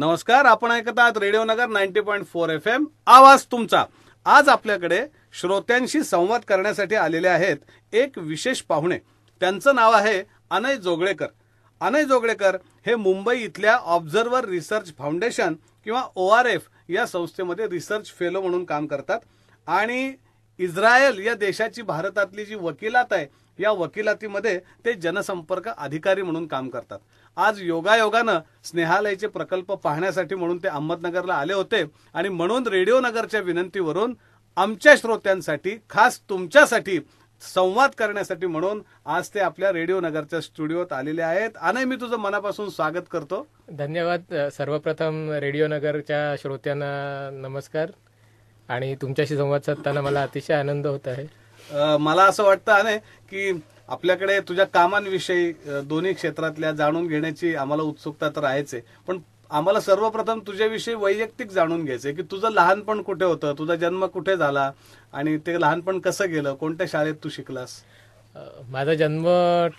नमस्कार आपण ऐकत आहात radio Nagar ninety point four F M आवाज तुमचा आज आपल्याकडे श्रोत्यांशी संवाद करण्यासाठी आलेले आहेत एक विशेष पाहुणे त्यांचं नाव आहे अनय जोगळेकर अनय जोगळेकर हे मुंबई इथल्या ऑब्झर्वर रिसर्च फाउंडेशन किंवा ओ आर एफ या संस्थेमध्ये रिसर्च फेलो म्हणून काम करतात आणि इस्रायल या देशाची भारतातली जी वकिलात आहे या वकिलातीमध्ये ते जनसंपर्क अधिकारी म्हणून काम करतात आज योगायोगानं स्नेहालयचे प्रकल्प पाहण्यासाठी म्हणून ते अहमदनगरला आले होते आणि म्हणून रेडिओ नगरच्या विनंतीवरून आमच्या श्रोत्यांसाठी खास तुमच्यासाठी संवाद करण्यासाठी म्हणून आज ते आपल्या रेडिओ नगरच्या स्टुडिओत आलेले आहेत आणि मी तुझं मनापासून स्वागत करतो धन्यवाद सर्वप्रथम रेडिओ नगरच्या श्रोत्यांना नमस्कार आणि तुमच्याशी संवाद साधताना मला अतिशय आनंद होत आहे मला असं वाटतं आणि की आपल्याकडे तुझ्या कामांविषयी दोन्ही क्षेत्रातल्या जाणून घेण्याची आम्हाला उत्सुकता तर आहेच आहे पण आम्हाला सर्वप्रथम तुझ्याविषयी वैयक्तिक जाणून घ्यायचंय की तुझं लहानपण कुठे होतं तुझा जन्म कुठे झाला आणि ते लहानपण कसं गेलं कोणत्या शाळेत तू शिकलास माझा जन्म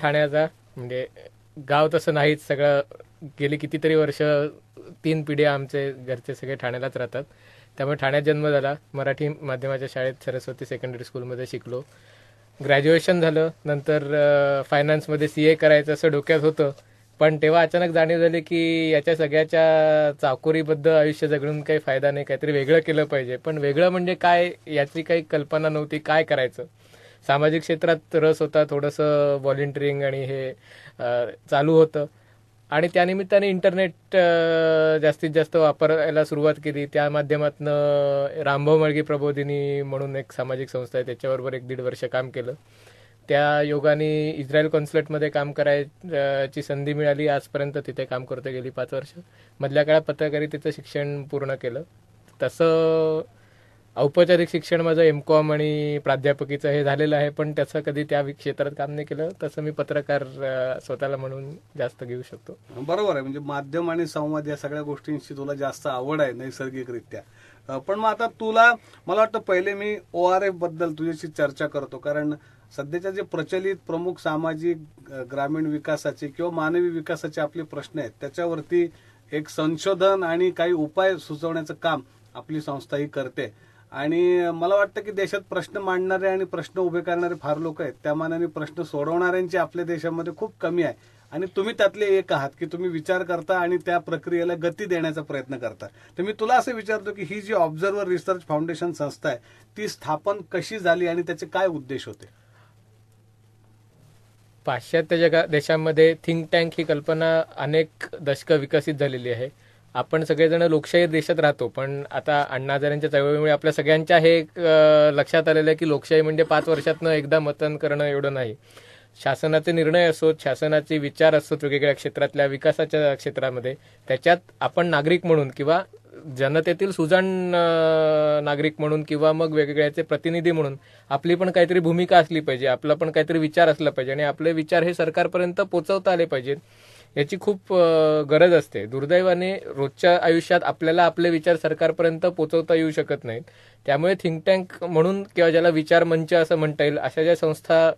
ठाण्याचा म्हणजे गाव तसं नाहीच सगळं गेली कितीतरी वर्ष तीन पिढ्या आमचे घरचे सगळे ठाण्यालाच राहतात त्यामुळे ठाण्यात जन्म झाला मराठी माध्यमाच्या शाळेत सरस्वती सेकंडरी स्कूलमध्ये शिकलो ग्रॅज्युएशन झालं नंतर फायनान्समध्ये सी ए करायचं असं डोक्यात होतं पण तेव्हा अचानक जाणीव झाली की याच्या सगळ्याच्या चाकोरीबद्दल आयुष्य जगडून काही फायदा नाही काहीतरी वेगळं केलं पाहिजे पण वेगळं म्हणजे काय याची काही कल्पना नव्हती काय करायचं सामाजिक क्षेत्रात रस होता थोडंसं व्हॉलेंटिअरिंग आणि हे चालू होतं आणि त्यानिमित्ताने इंटरनेट जास्तीत जास्त वापरायला सुरुवात केली त्या माध्यमातून रामभाऊ मळगी प्रबोधिनी म्हणून एक सामाजिक संस्था आहे त्याच्याबरोबर एक दीड वर्ष काम केलं त्या योगाने इस्रायल कॉन्सुलेटमध्ये काम करायची संधी मिळाली आजपर्यंत तिथे काम करते गेली पाच वर्ष मधल्या काळात पत्रकारितेचं शिक्षण पूर्ण केलं तसं औपचारिक शिक्षण माझं एम कॉम आणि प्राध्यापकीचं हे झालेलं आहे पण त्याचं कधी त्या क्षेत्रात काम नाही केलं तसं मी पत्रकार स्वतःला म्हणून जास्त घेऊ शकतो बरोबर आहे म्हणजे माध्यम आणि संवाद या सगळ्या गोष्टींची तुला जास्त आवड आहे नैसर्गिकरित्या पण मग आता तुला मला वाटतं पहिले मी ओ आर एफ बद्दल तुझ्याशी चर्चा करतो कारण सध्याच्या जे प्रचलित प्रमुख सामाजिक ग्रामीण विकासाचे किंवा मानवी विकासाचे आपले प्रश्न आहेत त्याच्यावरती एक संशोधन आणि काही उपाय सुचवण्याचं काम आपली संस्था ही करते आणि मला वाटतं की देशात प्रश्न मांडणारे आणि प्रश्न उभे करणारे फार लोक आहेत त्या मानाने प्रश्न सोडवणाऱ्यांची आपल्या देशामध्ये खूप कमी आहे आणि तुम्ही त्यातले एक आहात की तुम्ही विचार करता आणि त्या प्रक्रियेला गती देण्याचा प्रयत्न करता तर मी तुला असं विचारतो की ही जी ऑब्झर्वर रिसर्च फाउंडेशन संस्था आहे ती स्थापन कशी झाली आणि त्याचे काय उद्देश होते पाश्चात्य जगा देशामध्ये थिंक टँक ही कल्पना अनेक दशकं विकसित झालेली आहे आपण सगळेजण लोकशाही देशात राहतो पण आता अण्णा चळवळीमुळे आपल्या सगळ्यांच्या हे लक्षात आलेलं आहे की लोकशाही म्हणजे पाच वर्षातनं एकदा मतदान करणं एवढं नाही शासनाचे निर्णय असोत शासनाचे विचार असोत वेगवेगळ्या क्षेत्रातल्या विकासाच्या क्षेत्रामध्ये त्याच्यात आपण नागरिक म्हणून किंवा जनतेतील सुजाण नागरिक म्हणून किंवा मग वेगवेगळ्याचे प्रतिनिधी म्हणून आपली पण काहीतरी भूमिका असली पाहिजे आपला पण काहीतरी विचार असला पाहिजे आणि आपले विचार हे सरकारपर्यंत पोचवता आले पाहिजेत याची खूप गरज असते दुर्दैवाने रोजच्या आयुष्यात आपल्याला आपले विचार सरकारपर्यंत पोहोचवता येऊ शकत नाहीत त्यामुळे थिंक टँक म्हणून किंवा ज्याला विचार मंच असं म्हणता येईल अशा ज्या संस्था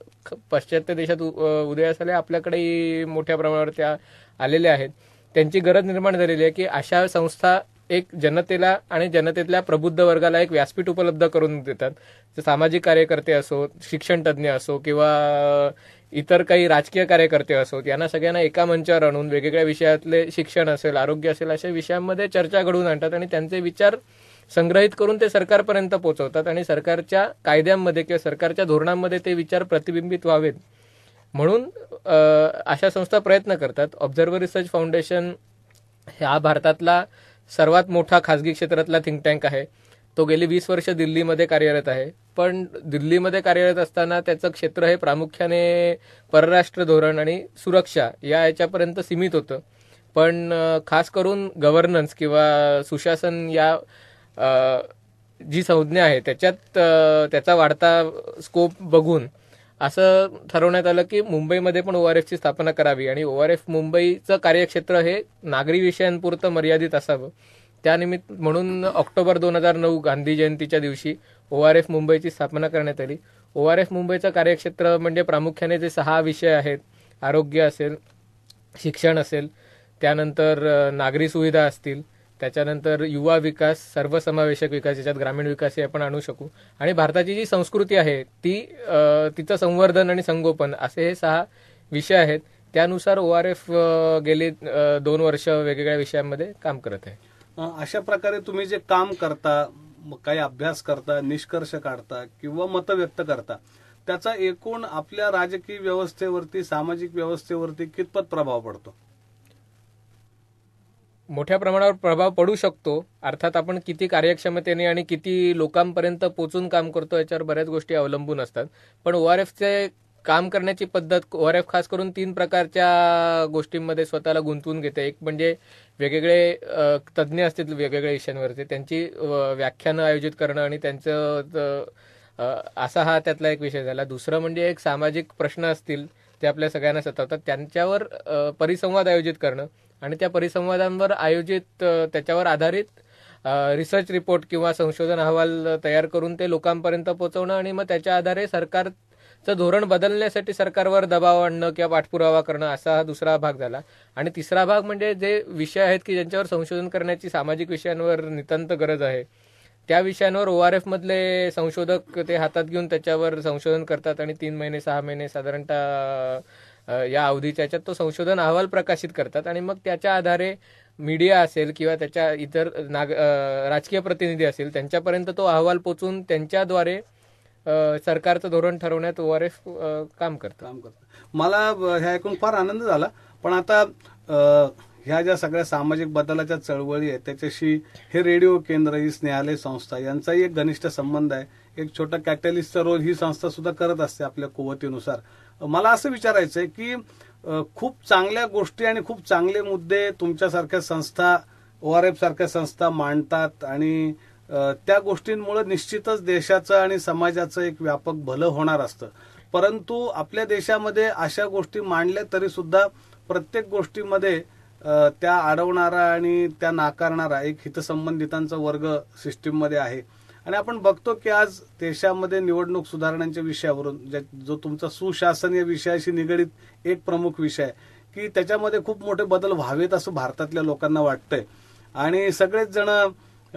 पाश्चात्य देशात उदयास आल्या आपल्याकडे मोठ्या प्रमाणावर त्या आलेल्या आहेत त्यांची गरज निर्माण झालेली आहे की अशा संस्था एक जनतेला आणि जनतेतल्या प्रबुद्ध वर्गाला एक व्यासपीठ उपलब्ध करून देतात सामाजिक कार्यकर्ते असो शिक्षणतज्ञ असो किंवा इतर काही राजकीय कार्यकर्ते असोत यांना सगळ्यांना एका मंचावर आणून वेगवेगळ्या विषयातले शिक्षण असेल आरोग्य असेल अशा विषयांमध्ये चर्चा घडवून आणतात आणि त्यांचे विचार संग्रहित करून ते सरकारपर्यंत पोहोचवतात आणि सरकारच्या कायद्यांमध्ये किंवा सरकारच्या धोरणांमध्ये ते विचार प्रतिबिंबित व्हावेत म्हणून अशा संस्था प्रयत्न करतात ऑब्झर्व्हर रिसर्च फाउंडेशन हा भारतातला सर्वात मोठा खासगी क्षेत्रातला थिंक टँक आहे तो गेली वीस वर्ष दिल्लीमध्ये कार्यरत आहे पण दिल्लीमध्ये कार्यरत असताना त्याचं क्षेत्र हे प्रामुख्याने परराष्ट्र धोरण आणि सुरक्षा या याच्यापर्यंत सीमित होतं पण खास करून गव्हर्नन्स किंवा सुशासन या जी संज्ञा आहे त्याच्यात त्याचा वाढता स्कोप बघून असं ठरवण्यात आलं की मुंबईमध्ये पण ओ आर एफची स्थापना करावी आणि ओ आर एफ मुंबईचं कार्यक्षेत्र हे नागरी विषयांपुरतं मर्यादित असावं त्यानिमित्त म्हणून ऑक्टोबर दोन हजार नऊ गांधी जयंतीच्या दिवशी ओ आर एफ मुंबईची स्थापना करण्यात आली ओ आर एफ मुंबईचं कार्यक्षेत्र म्हणजे प्रामुख्याने जे सहा विषय आहेत आरोग्य असेल शिक्षण असेल त्यानंतर नागरी सुविधा असतील त्याच्यानंतर युवा विकास सर्वसमावेशक विकास याच्यात ग्रामीण विकास हे आपण आणू शकू आणि भारताची जी संस्कृती आहे ती तिचं संवर्धन आणि संगोपन असे हे सहा विषय आहेत त्यानुसार ओ आर एफ गेली दोन वर्ष वेगवेगळ्या विषयांमध्ये काम करत आहे अशा प्रकारे तुम्ही जे काम करता काही अभ्यास करता निष्कर्ष काढता किंवा मतं व्यक्त करता त्याचा एकूण आपल्या राजकीय व्यवस्थेवरती सामाजिक व्यवस्थेवरती कितपत प्रभाव पडतो मोठ्या प्रमाणावर प्रभाव पडू शकतो अर्थात आपण किती कार्यक्षमतेने आणि किती लोकांपर्यंत पोचून काम करतो याच्यावर बऱ्याच गोष्टी अवलंबून असतात पण ओ आर एफचे काम करण्याची पद्धत ओआरएफ खास करून तीन प्रकारच्या गोष्टींमध्ये स्वतःला गुंतवून घेते एक म्हणजे वेगवेगळे तज्ज्ञ असतील वेगवेगळ्या विषयांवरचे त्यांची व्याख्यानं आयोजित करणं आणि त्यांचं असा हा त्यातला एक विषय झाला दुसरं म्हणजे एक सामाजिक प्रश्न असतील ते आपल्या सगळ्यांना सतावतात त्यांच्यावर परिसंवाद आयोजित करणं आणि त्या परिसंवादांवर आयोजित त्याच्यावर आधारित रिसर्च रिपोर्ट किंवा संशोधन अहवाल तयार करून ते लोकांपर्यंत पोहोचवणं आणि मग त्याच्या आधारे सरकार धोरण बदलण्यासाठी सरकारवर दबाव आणणं किंवा पाठपुरावा करणं असा हा दुसरा भाग झाला आणि तिसरा भाग म्हणजे जे विषय आहेत की ज्यांच्यावर संशोधन करण्याची सामाजिक विषयांवर नितांत गरज आहे त्या विषयांवर ओ आर मधले संशोधक ते हातात घेऊन त्याच्यावर संशोधन करतात आणि तीन महिने सहा महिने साधारणतः या अवधीच्या याच्यात तो संशोधन अहवाल प्रकाशित करतात आणि मग त्याच्या आधारे मीडिया असेल किंवा त्याच्या इतर नाग राजकीय प्रतिनिधी असेल त्यांच्यापर्यंत तो अहवाल पोचून त्यांच्याद्वारे सरकारचं धोरण ठरवण्यात ओ आर एस काम करतं काम करतं मला हे ऐकून फार आनंद झाला पण आता ह्या ज्या सगळ्या सामाजिक बदलाच्या चळवळी आहेत त्याच्याशी हे रेडिओ केंद्र ही स्नेहालय संस्था यांचाही एक घनिष्ठ संबंध आहे एक छोटा कॅटलिस्टचा रोल ही संस्था सुद्धा करत असते आपल्या कुवतीनुसार मला असं विचारायचं आहे की खूप चांगल्या गोष्टी आणि खूप चांगले मुद्दे तुमच्यासारख्या संस्था ओ आर एफ सारख्या संस्था मांडतात आणि त्या गोष्टींमुळे निश्चितच देशाचं आणि समाजाचं एक व्यापक भलं होणार असतं परंतु आपल्या देशामध्ये अशा गोष्टी मांडल्या तरी सुद्धा प्रत्येक गोष्टीमध्ये त्या अडवणारा आणि त्या नाकारणारा एक हितसंबंधितांचा वर्ग सिस्टीममध्ये आहे आणि आपण बघतो की आज देशामध्ये निवडणूक सुधारणांच्या विषयावरून जो तुमचा सुशासन या विषयाशी निगडीत एक प्रमुख विषय आहे की त्याच्यामध्ये खूप मोठे बदल व्हावेत असं भारतातल्या लोकांना वाटतंय आणि सगळेच जण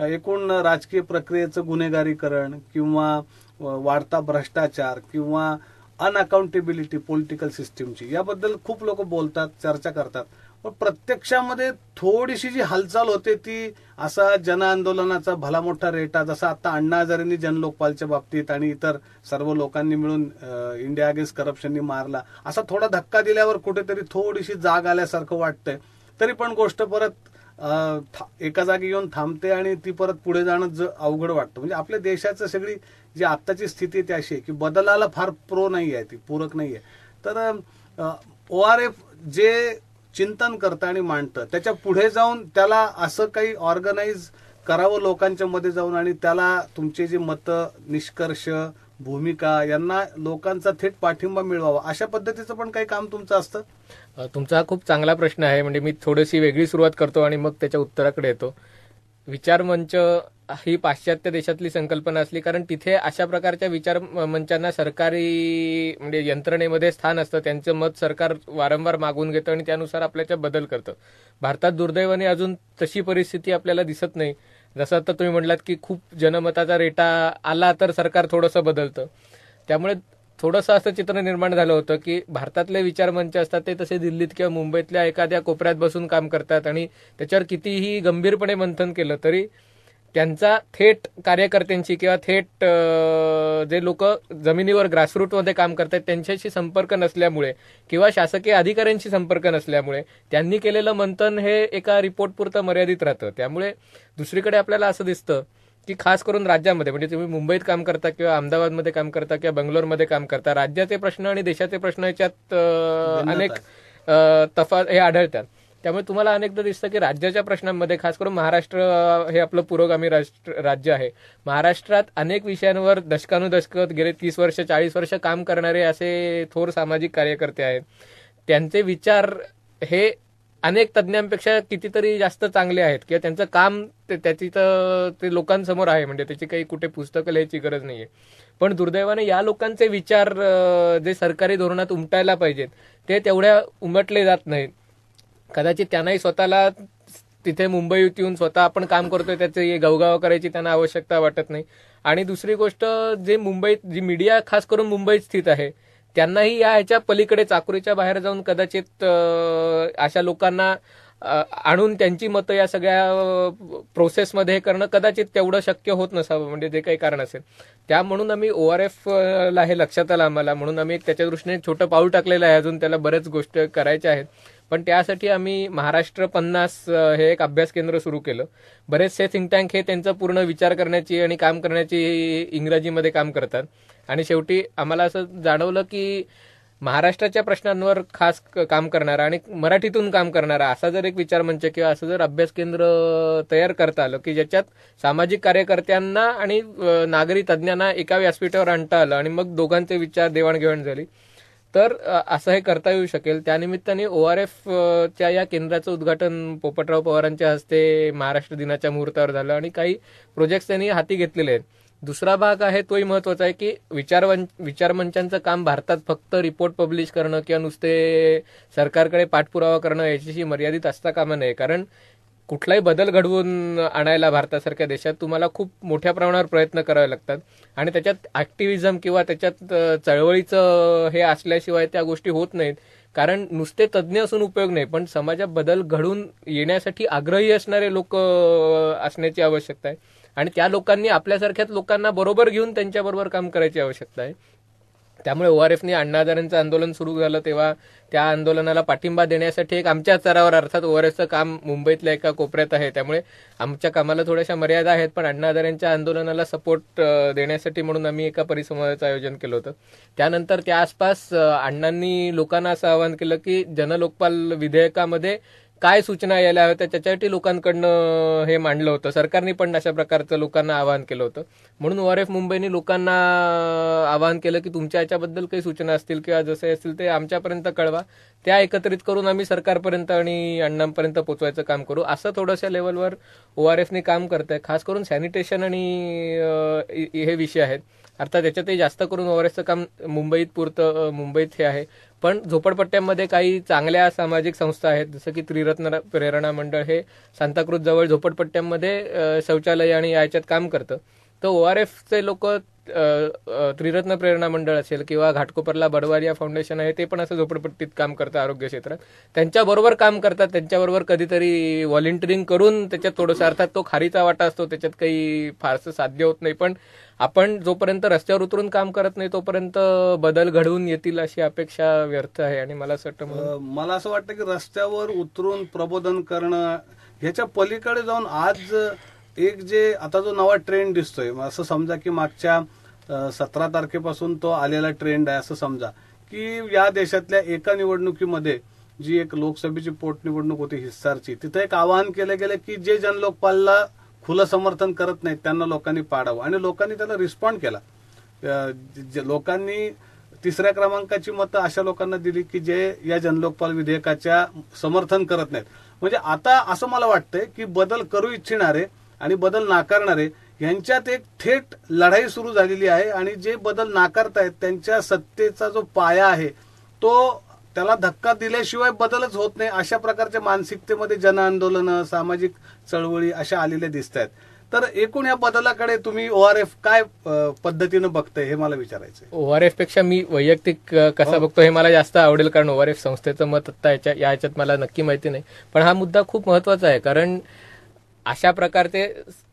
एकूण राजकीय प्रक्रियेचं गुन्हेगारीकरण किंवा वाढता भ्रष्टाचार किंवा अनअकाउंटेबिलिटी पॉलिटिकल सिस्टीमची याबद्दल खूप लोक बोलतात चर्चा करतात पण प्रत्यक्षामध्ये थोडीशी जी हालचाल होते ती असा जन आंदोलनाचा भला मोठा रेटा जसा आता अण्णा हजारेंनी जनलोकपालच्या बाबतीत आणि इतर सर्व लोकांनी मिळून इंडिया अगेन्स्ट करप्शननी मारला असा थोडा धक्का दिल्यावर कुठेतरी थोडीशी जाग आल्यासारखं वाटतंय तरी पण गोष्ट परत एका जागी येऊन थांबते आणि ती परत पुढे जाणं ज अवघड वाटतं म्हणजे आपल्या देशाचं सगळी जी आत्ताची स्थिती ती अशी आहे की बदलाला फार प्रो नाही आहे ती पूरक नाही आहे तर ओ आर एफ जे चिंतन करतं आणि मांडतं त्याच्या पुढे जाऊन त्याला असं काही ऑर्गनाईज करावं लोकांच्या मध्ये जाऊन आणि त्याला तुमचे जे मतं निष्कर्ष भूमिका यांना लोकांचा थेट पाठिंबा मिळवावा अशा पद्धतीचं पण काही काम तुमचं असतं तुमचा खूप चांगला प्रश्न आहे म्हणजे मी थोडीशी वेगळी सुरुवात करतो आणि मग त्याच्या उत्तराकडे येतो विचार मंच ही पाश्चात्य देशातली संकल्पना असली कारण तिथे अशा प्रकारच्या विचार मंचांना सरकारी म्हणजे यंत्रणेमध्ये स्थान असतं त्यांचं मत सरकार वारंवार मागून घेतं आणि त्यानुसार आपल्याच्या बदल करतं भारतात दुर्दैवाने अजून तशी परिस्थिती आपल्याला दिसत नाही जसं आता तुम्ही म्हटलात की खूप जनमताचा रेटा आला तर सरकार थोडंसं बदलतं त्यामुळे थोडंसं असं चित्र निर्माण झालं होतं की भारतातले विचार विचारमंच असतात ते तसे दिल्लीत किंवा मुंबईतल्या एखाद्या कोपऱ्यात बसून काम करतात आणि त्याच्यावर कितीही गंभीरपणे मंथन केलं तरी त्यांचा थेट कार्यकर्त्यांशी किंवा थेट जे लोक जमिनीवर ग्रासरूटमध्ये काम करतात त्यांच्याशी संपर्क नसल्यामुळे किंवा शासकीय अधिकाऱ्यांशी संपर्क नसल्यामुळे त्यांनी केलेलं मंथन हे एका रिपोर्टपुरतं मर्यादित राहतं त्यामुळे दुसरीकडे आपल्याला असं दिसतं की खास करून राज्यामध्ये म्हणजे तुम्ही मुंबईत काम करता किंवा अहमदाबादमध्ये काम करता किंवा बंगलोरमध्ये काम करता राज्याचे प्रश्न आणि देशाचे प्रश्न याच्यात अनेक तफा हे आढळतात त्यामुळे तुम्हाला अनेकदा दिसतं की राज्याच्या प्रश्नांमध्ये खास करून महाराष्ट्र हे आपलं पुरोगामी राष्ट्र राज्य आहे महाराष्ट्रात अनेक विषयांवर दशकानुदशकत गेले तीस वर्ष चाळीस वर्ष काम करणारे असे थोर सामाजिक कार्यकर्ते आहेत त्यांचे विचार हे अनेक तज्ज्ञांपेक्षा कितीतरी जास्त चांगले आहेत किंवा त्यांचं काम त्याची तर ते लोकांसमोर आहे म्हणजे त्याची काही कुठे पुस्तकं लिहायची गरज नाहीये पण दुर्दैवाने या लोकांचे विचार जे सरकारी धोरणात उमटायला पाहिजेत ते तेवढ्या उमटले जात नाहीत कदाचित त्यांनाही स्वतःला तिथे मुंबईत येऊन स्वतः आपण काम करतोय त्याचे गवगाव करायची त्यांना आवश्यकता वाटत नाही आणि दुसरी गोष्ट जे मुंबईत जी मीडिया खास करून मुंबईत स्थित आहे त्यांनाही या ह्याच्या पलीकडे चाकुरीच्या बाहेर जाऊन कदाचित अशा लोकांना आणून त्यांची मतं या सगळ्या प्रोसेसमध्ये हे करणं कदाचित तेवढं शक्य होत नसावं म्हणजे जे काही कारण असेल त्या म्हणून आम्ही ओ आर एफला हे लक्षात आलं आम्हाला म्हणून आम्ही त्याच्या दृष्टीने छोटं पाऊल टाकलेलं आहे अजून त्याला बरेच गोष्टी करायच्या आहेत पण त्यासाठी आम्ही महाराष्ट्र पन्नास हे एक अभ्यास केंद्र सुरू केलं बरेचसे थिंक टँक हे त्यांचा पूर्ण विचार करण्याची आणि काम करण्याची इंग्रजीमध्ये काम करतात आणि शेवटी आम्हाला असं जाणवलं की महाराष्ट्राच्या प्रश्नांवर खास काम करणारा आणि मराठीतून काम करणारा असा जर एक विचार मंच किंवा असं जर अभ्यास केंद्र तयार करता आलं की ज्याच्यात सामाजिक कार्यकर्त्यांना आणि नागरी तज्ज्ञांना एका व्यासपीठावर आणता आलं आणि मग दोघांचे विचार देवाणघेवाण झाली तर असं हे करता येऊ शकेल त्यानिमित्ताने ओ आर च्या या केंद्राचं उद्घाटन पोपटराव पवारांच्या हस्ते महाराष्ट्र दिनाच्या मुहूर्तावर झालं आणि काही प्रोजेक्ट्स त्यांनी हाती घेतलेले आहेत दुसरा भाग आहे तोही महत्वाचा आहे की विचारवं विचारमंचांचं काम भारतात फक्त रिपोर्ट पब्लिश करणं किंवा नुसते सरकारकडे पाठपुरावा करणं याच्याशी मर्यादित असता कामा नये कारण कुठलाही बदल घडवून आणायला भारतासारख्या देशात तुम्हाला खूप मोठ्या प्रमाणावर प्रयत्न करावे लागतात आणि त्याच्यात ऍक्टिव्हिजम किंवा त्याच्यात चळवळीचं हे असल्याशिवाय त्या गोष्टी होत नाहीत कारण नुसते तज्ज्ञ असून उपयोग नाही पण समाजात बदल घडून येण्यासाठी आग्रही असणारे लोक असण्याची आवश्यकता आहे आणि त्या लोकांनी आपल्यासारख्याच लोकांना बरोबर घेऊन त्यांच्याबरोबर काम करायची आवश्यकता आहे त्यामुळे ओ आर एफने आंदोलन सुरू झालं तेव्हा त्या आंदोलनाला पाठिंबा देण्यासाठी एक आमच्या स्तरावर अर्थात ओ आर एफचं काम मुंबईतल्या एका कोपऱ्यात आहे त्यामुळे आमच्या कामाला थोड्याशा मर्यादा आहेत पण अण्णादारांच्या आंदोलनाला सपोर्ट देण्यासाठी म्हणून आम्ही एका परिसंवादाचं आयोजन केलं होतं त्यानंतर त्या आसपास अण्णांनी लोकांना असं आवाहन केलं की जनलोकपाल विधेयकामध्ये काय सूचना यायला त्या त्याच्यासाठी लोकांकडनं हे मांडलं होतं सरकारने पण अशा प्रकारचं लोकांना आवाहन केलं होतं म्हणून ओ आर एफ मुंबईने लोकांना आवाहन केलं की तुमच्या याच्याबद्दल काही सूचना असतील किंवा जसे असतील ते आमच्यापर्यंत कळवा त्या एकत्रित करून आम्ही सरकारपर्यंत आणि अण्णांपर्यंत पोचवायचं काम करू असं थोडंशा लेवलवर ओ आर एफने काम करत आहे खास करून सॅनिटेशन आणि हे विषय आहेत अर्थात त्याच्यातही जास्त करून ओआरएसचं काम मुंबईत पुरतं मुंबईत हे आहे पण झोपडपट्ट्यांमध्ये काही चांगल्या सामाजिक संस्था आहेत जसं की त्रिरत्न प्रेरणा मंडळ हे सांताक्रुज जवळ झोपडपट्ट्यांमध्ये शौचालय आणि याच्यात काम करतं तर ओ आर एफचे लोक त्रिरत्न प्रेरणा मंडळ असेल किंवा घाटकोपरला बडवारिया फाउंडेशन आहे ते पण असं झोपडपट्टीत काम करतात आरोग्य क्षेत्रात त्यांच्याबरोबर काम करतात त्यांच्याबरोबर कधीतरी व्हॉलेंटिअरिंग करून त्याच्यात थोडंसं अर्थात तो खारीचा वाटा असतो त्याच्यात काही फारसं साध्य होत नाही पण आपण जोपर्यंत रस्त्यावर उतरून काम करत नाही तोपर्यंत बदल घडवून येतील अशी अपेक्षा व्यर्थ आहे आणि मला असं वाटतं मला असं वाटतं की रस्त्यावर उतरून प्रबोधन करणं ह्याच्या पलीकडे जाऊन आज एक जे आता जो नवा ट्रेंड दिसतोय असं समजा की मागच्या सतरा तारखेपासून तो आलेला ट्रेंड आहे असं समजा की या देशातल्या एका निवडणुकीमध्ये जी एक लोकसभेची पोटनिवडणूक होती हिस्सारची तिथं एक आवाहन केलं गेलं की जे जनलोकपालला खुलं समर्थन करत नाहीत त्यांना लोकांनी पाडावं आणि लोकांनी त्याला रिस्पॉन्ड केला लोकांनी तिसऱ्या क्रमांकाची मतं अशा लोकांना दिली की जे या जनलोकपाल विधेयकाच्या समर्थन करत नाहीत म्हणजे आता असं मला वाटतंय की बदल करू इच्छिणारे आणि बदल नाकारणारे यांच्यात एक थेट लढाई सुरू झालेली आहे आणि जे बदल नाकारतायत त्यांच्या सत्तेचा जो पाया आहे तो त्याला धक्का दिल्याशिवाय बदलच होत नाही अशा प्रकारच्या मानसिकतेमध्ये जनआंदोलन सामाजिक चळवळी अशा आलेल्या दिसत आहेत तर एकूण या बदलाकडे तुम्ही ओ आर एफ काय पद्धतीनं बघतंय हे मला विचारायचं ओ आर एफ पेक्षा मी वैयक्तिक कसा हो. बघतो हे मला जास्त आवडेल कारण ओ आर एफ संस्थेचं मत आता याच्या याच्यात मला नक्की माहिती नाही पण हा मुद्दा खूप महत्वाचा आहे कारण अशा प्रकारचे